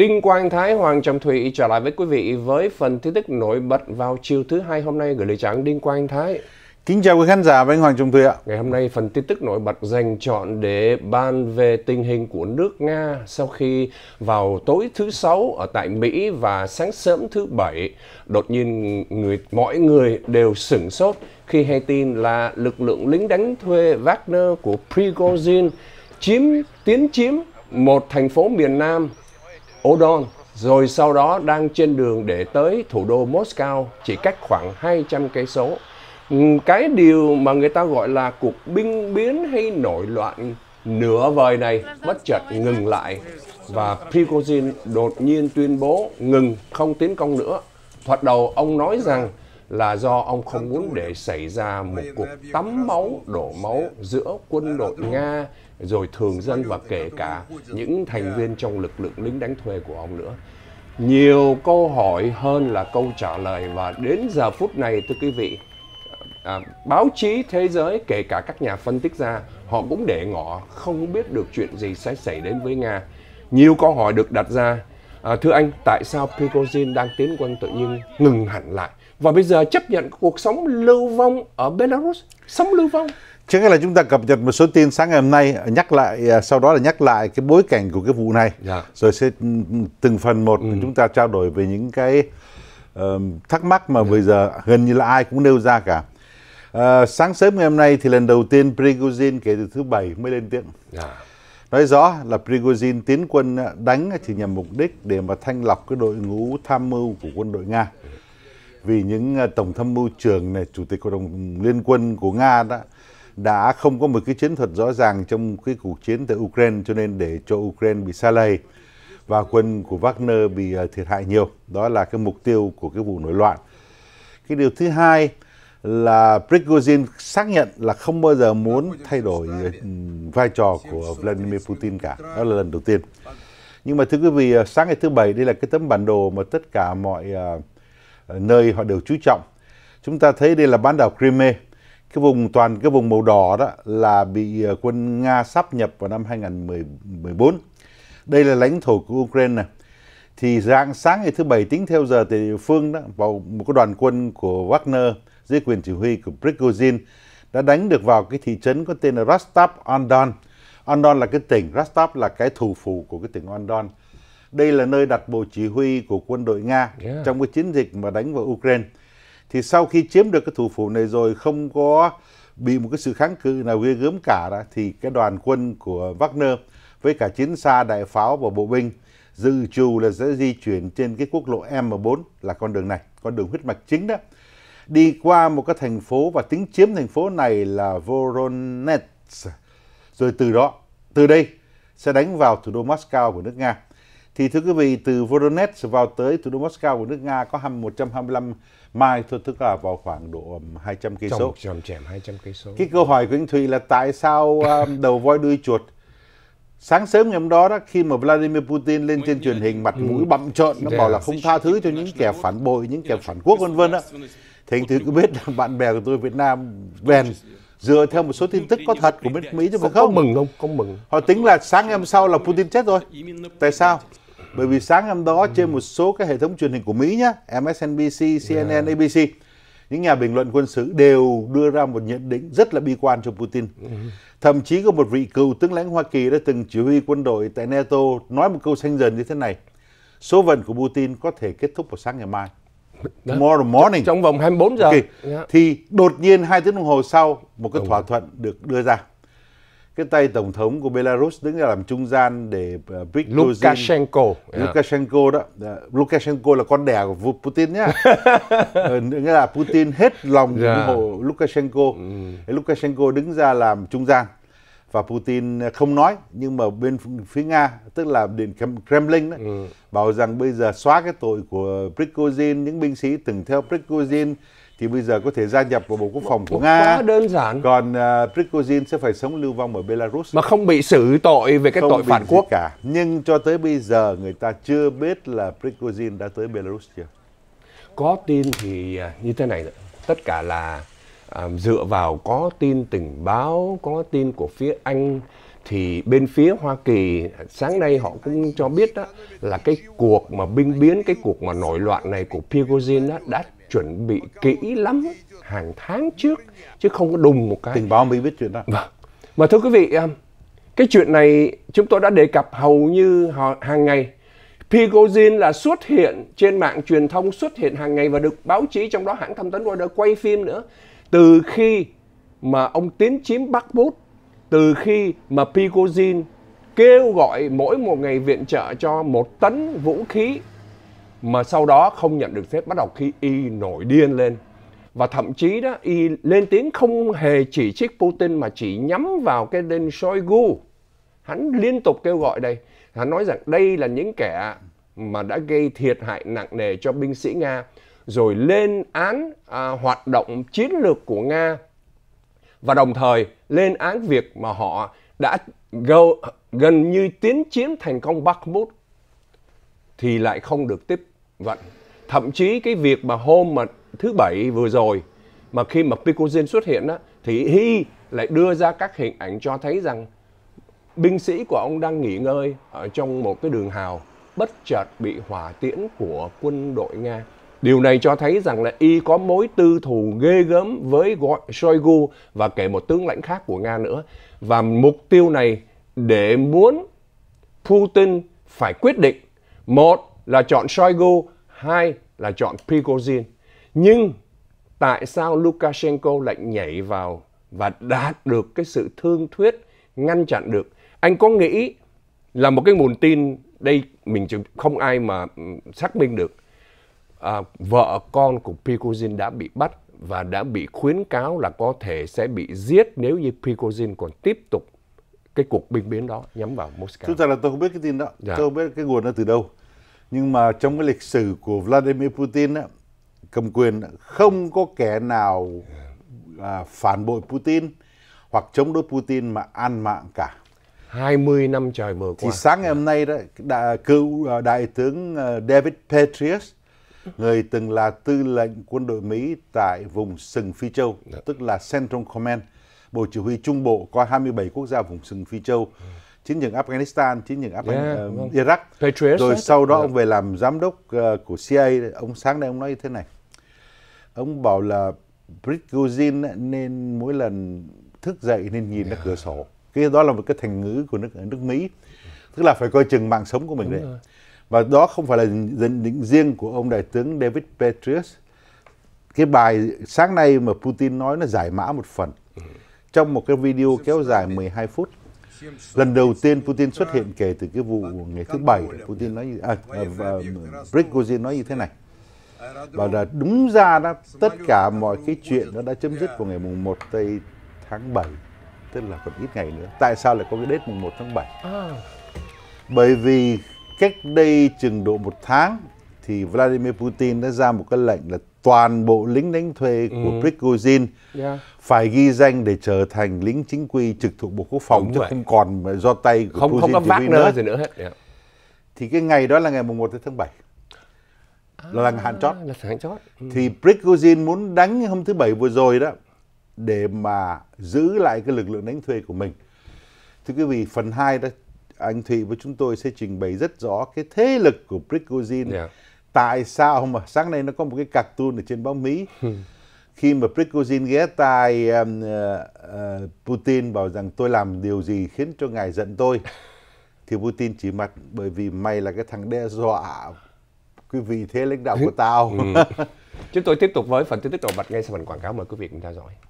Đinh Quang Thái, Hoàng Trọng Thủy trở lại với quý vị với phần tin tức nổi bật vào chiều thứ hai hôm nay gửi lời trắng Đinh Quang Thái. Kính chào quý khán giả và anh Hoàng Trọng Thủy. ạ. Ngày hôm nay phần tin tức nổi bật dành chọn để bàn về tình hình của nước Nga sau khi vào tối thứ sáu ở tại Mỹ và sáng sớm thứ bảy đột nhiên người mọi người đều sửng sốt khi hay tin là lực lượng lính đánh thuê Wagner của Prigozhin chiếm tiến chiếm một thành phố miền Nam Odon, rồi sau đó đang trên đường để tới thủ đô Moscow chỉ cách khoảng 200 cây số. Ừ, cái điều mà người ta gọi là cuộc binh biến hay nổi loạn nửa vời này bất chợt ngừng lại và Prigozhin đột nhiên tuyên bố ngừng không tiến công nữa. Thoạt đầu ông nói rằng là do ông không muốn để xảy ra một cuộc tắm máu, đổ máu giữa quân đội Nga rồi thường dân và kể cả những thành viên trong lực lượng lính đánh thuê của ông nữa. Nhiều câu hỏi hơn là câu trả lời và đến giờ phút này thưa quý vị, à, báo chí thế giới kể cả các nhà phân tích ra họ cũng để ngỏ không biết được chuyện gì sẽ xảy đến với Nga. Nhiều câu hỏi được đặt ra À, thưa anh, tại sao Prigozhin đang tiến quân tự nhiên ngừng hẳn lại và bây giờ chấp nhận cuộc sống lưu vong ở Belarus, sống lưu vong? Trước hết là chúng ta cập nhật một số tin sáng ngày hôm nay, nhắc lại à, sau đó là nhắc lại cái bối cảnh của cái vụ này, dạ. rồi sẽ ừ, từng phần một ừ. chúng ta trao đổi về những cái uh, thắc mắc mà dạ. bây giờ gần như là ai cũng nêu ra cả. Uh, sáng sớm ngày hôm nay thì lần đầu tiên Prigozhin kể từ thứ bảy mới lên tiếng. Dạ Nói rõ là Prigozhin tiến quân đánh chỉ nhằm mục đích để mà thanh lọc cái đội ngũ tham mưu của quân đội Nga. Vì những ờ, tổng tham mưu trưởng này, chủ tịch hội đồng liên quân của Nga đó đã không có một cái chiến thuật rõ ràng trong cái cuộc chiến tại Ukraine cho nên để cho Ukraine bị xa lầy và quân của Wagner bị ờ, thiệt hại nhiều. Đó là cái mục tiêu của cái vụ nổi loạn. Cái điều thứ hai là Prigozhin xác nhận là không bao giờ muốn thay đổi ừ, vai trò của Vladimir Putin cả. Đó là lần đầu tiên. Nhưng mà thưa quý vị, ờ, sáng ngày thứ Bảy, đây là cái tấm bản đồ mà tất cả mọi ờ, nơi họ đều chú trọng. Chúng ta thấy đây là bán đảo Crimea. Cái vùng toàn cái vùng màu đỏ đó là bị ờ, quân Nga sắp nhập vào năm 2014. Đây là lãnh thổ của Ukraine này thì rạng sáng ngày thứ bảy tính theo giờ thì địa phương đó vào một cái đoàn quân của Wagner dưới quyền chỉ huy của Prigozhin đã đánh được vào cái thị trấn có tên là Rostov on Don. On-Don là cái tỉnh, Rostov là cái thủ phủ của cái tỉnh On-Don. Đây là nơi đặt bộ chỉ huy của quân đội Nga yeah. trong cái chiến dịch mà đánh vào Ukraine. Thì sau khi chiếm được cái thủ phủ này rồi không có bị một cái sự kháng cự nào ghê gớm cả đó, thì cái đoàn quân của Wagner với cả chiến xa, đại pháo và bộ binh dự trù là sẽ di chuyển trên cái quốc lộ M4 là con đường này, con đường huyết mạch chính đó đi qua một cái thành phố và tính chiếm thành phố này là Voronezh. Rồi từ đó, từ đây sẽ đánh vào thủ đô Moscow của nước Nga. Thì thưa quý vị, từ Voronezh vào tới thủ đô Moscow của nước Nga có 125 mai thôi, tức là vào khoảng độ 200 um, cây số. Trong chèm 200 cây số. Cái câu hỏi của anh Thụy là tại sao um, đầu voi đuôi chuột sáng sớm ngày hôm đó đó khi mà Vladimir Putin lên trên truyền hình mặt mũi ừ. bậm trợn nó bảo là dạ. không tha thứ cho những kẻ phản bội những kẻ phản quốc vân vân đó Thế anh Tứ cứ biết là bạn bè của tôi Việt Nam bèn dựa theo một số tin tức có thật của bên Mỹ chứ không? Có mừng không? Có mừng. Họ tính là sáng ngày hôm sau là Putin chết rồi. Tại sao? Bởi vì sáng hôm đó trên một số cái hệ thống truyền hình của Mỹ nhá, MSNBC, CNN, yeah. Dạ. ABC, những nhà bình luận quân sự đều đưa ra một nhận định rất là bi quan cho Putin. Ừ. Thậm chí có một vị cựu tướng lãnh Hoa Kỳ đã từng chỉ huy quân đội tại NATO nói một câu xanh dần như thế này. Số phận của Putin có thể kết thúc vào sáng ngày mai. Đó. tomorrow morning trong vòng 24 giờ okay. yeah. Dạ. thì đột nhiên hai tiếng đồng hồ sau một cái thỏa thuận được đưa ra cái tay tổng thống của Belarus đứng ra làm trung gian để uh, Lukashenko yeah. Dạ. Lukashenko đó dạ. Lukashenko là con đẻ của Putin nhá ờ, nghĩa là Putin hết lòng ủng yeah. hộ Lukashenko mm. Lukashenko đứng ra làm trung gian và Putin không nói nhưng mà bên phía Nga tức là điện Kremlin đấy, ừ. bảo rằng bây giờ xóa cái tội của Prigozhin những binh sĩ từng theo Prigozhin thì bây giờ có thể gia nhập vào Bộ Quốc phòng của Nga. Quá đơn giản. Còn uh, Prigozhin sẽ phải sống lưu vong ở Belarus. Mà không bị xử tội về cái không tội phản quốc cả. Nhưng cho tới bây giờ người ta chưa biết là Prigozhin đã tới Belarus chưa. Có tin thì à, như thế này, tất cả là À, dựa vào có tin tình báo có tin của phía anh thì bên phía Hoa Kỳ sáng nay họ cũng cho biết đó là cái cuộc mà binh biến cái cuộc mà nổi loạn này của Prigozhin đã chuẩn bị kỹ lắm hàng tháng trước chứ không có đùng một cái tình báo mới biết chuyện đó vâng mà thưa quý vị à, cái chuyện này chúng tôi đã đề cập hầu như hàng ngày Prigozhin là xuất hiện trên mạng truyền thông xuất hiện hàng ngày và được báo chí trong đó hãng thông tấn Reuters quay phim nữa từ khi mà ông tiến chiếm Bắc Bút, từ khi mà Prigozhin kêu gọi mỗi một ngày viện trợ cho một tấn vũ khí mà sau đó không nhận được phép bắt đầu khi y nổi điên lên và thậm chí đó y lên tiếng không hề chỉ trích Putin mà chỉ nhắm vào cái tên Shoigu hắn liên tục kêu gọi đây hắn nói rằng đây là những kẻ mà đã gây thiệt hại nặng nề cho binh sĩ Nga rồi lên án à, hoạt động chiến lược của Nga và đồng thời lên án việc mà họ đã gâu, gần như tiến chiếm thành công Bakhmut thì lại không được tiếp vận. Thậm chí cái việc mà hôm mà thứ bảy vừa rồi mà khi mà Picozin xuất hiện đó thì Hy lại đưa ra các hình ảnh cho thấy rằng binh sĩ của ông đang nghỉ ngơi ở trong một cái đường hào bất chợt bị hỏa tiễn của quân đội Nga Điều này cho thấy rằng là y có mối tư thù ghê gớm với Shoigu và kể một tướng lãnh khác của Nga nữa. Và mục tiêu này để muốn Putin phải quyết định một là chọn Shoigu, hai là chọn Prigozhin. Nhưng tại sao Lukashenko lại nhảy vào và đạt được cái sự thương thuyết ngăn chặn được? Anh có nghĩ là một cái nguồn tin đây mình không ai mà ừ, xác minh được à, vợ con của Prigozhin đã bị bắt và đã bị khuyến cáo là có thể sẽ bị giết nếu như Prigozhin còn tiếp tục cái cuộc binh biến đó nhắm vào Moscow. Thực ra là tôi không biết cái tin đó, dạ. tôi không biết cái nguồn nó từ đâu. Nhưng mà trong cái lịch sử của Vladimir Putin á, cầm quyền không có kẻ nào à, phản bội Putin hoặc chống đối Putin mà an mạng cả. 20 năm trời vừa qua. Thì sáng ngày hôm nay đó, đại, cựu à, đại tướng à, David Petraeus người từng là tư lệnh quân đội Mỹ tại vùng sừng Phi Châu, yeah. Dạ. tức là Central Command, Bộ Chỉ huy Trung Bộ có 27 quốc gia vùng sừng Phi Châu, ừ. chiến trường Afghanistan, chiến trường Afghan yeah, dạ, uh, ờ, vâng. Iraq. Patriots Rồi sau đó yeah. Dạ. ông về làm giám đốc uh, của CIA, ông sáng nay ông nói như thế này. Ông bảo là Prigozhin nên mỗi lần thức dậy nên nhìn yeah. ra cửa sổ. Cái đó là một cái thành ngữ của nước nước Mỹ. Tức là phải coi chừng mạng sống của mình Đúng đấy. Rồi và đó không phải là dẫn định riêng của ông đại tướng David Petraeus cái bài sáng nay mà Putin nói nó giải mã một phần trong một cái video kéo dài 12 phút lần đầu tiên Putin xuất hiện kể từ cái vụ ngày thứ bảy Putin nói như, à, à, à, Prigozhin nói như thế này bảo là đúng ra đó tất cả mọi cái chuyện nó đã chấm dứt vào ngày mùng 1 tây tháng 7 tức là còn ít ngày nữa tại sao lại có cái date mùng 1 tháng 7 à. bởi vì cách đây chừng độ một tháng thì Vladimir Putin đã ra một cái lệnh là toàn bộ lính đánh thuê của ừ. Prigozhin yeah. phải ghi danh để trở thành lính chính quy trực thuộc Bộ Quốc phòng chứ không còn do tay của không, Prigozhin không vác nữa. nữa gì nữa hết. Yeah. Thì cái ngày đó là ngày mùng 1 tháng 7 à, là hạn chót. À, là hạn chót. Ừ. Thì Prigozhin muốn đánh hôm thứ bảy vừa rồi đó để mà giữ lại cái lực lượng đánh thuê của mình. Thưa quý vị, phần 2 đã anh Thụy với chúng tôi sẽ trình bày rất rõ cái thế lực của Prigozhin. Yeah. Dạ. Tại sao mà sáng nay nó có một cái cartoon ở trên báo Mỹ khi mà Prigozhin ghé tai um, uh, Putin bảo rằng tôi làm điều gì khiến cho ngài giận tôi thì Putin chỉ mặt bởi vì mày là cái thằng đe dọa cái vị thế lãnh đạo của tao. ừ. Chúng tôi tiếp tục với phần tin tức đồ bật ngay sau phần quảng cáo mời quý vị cùng theo dõi.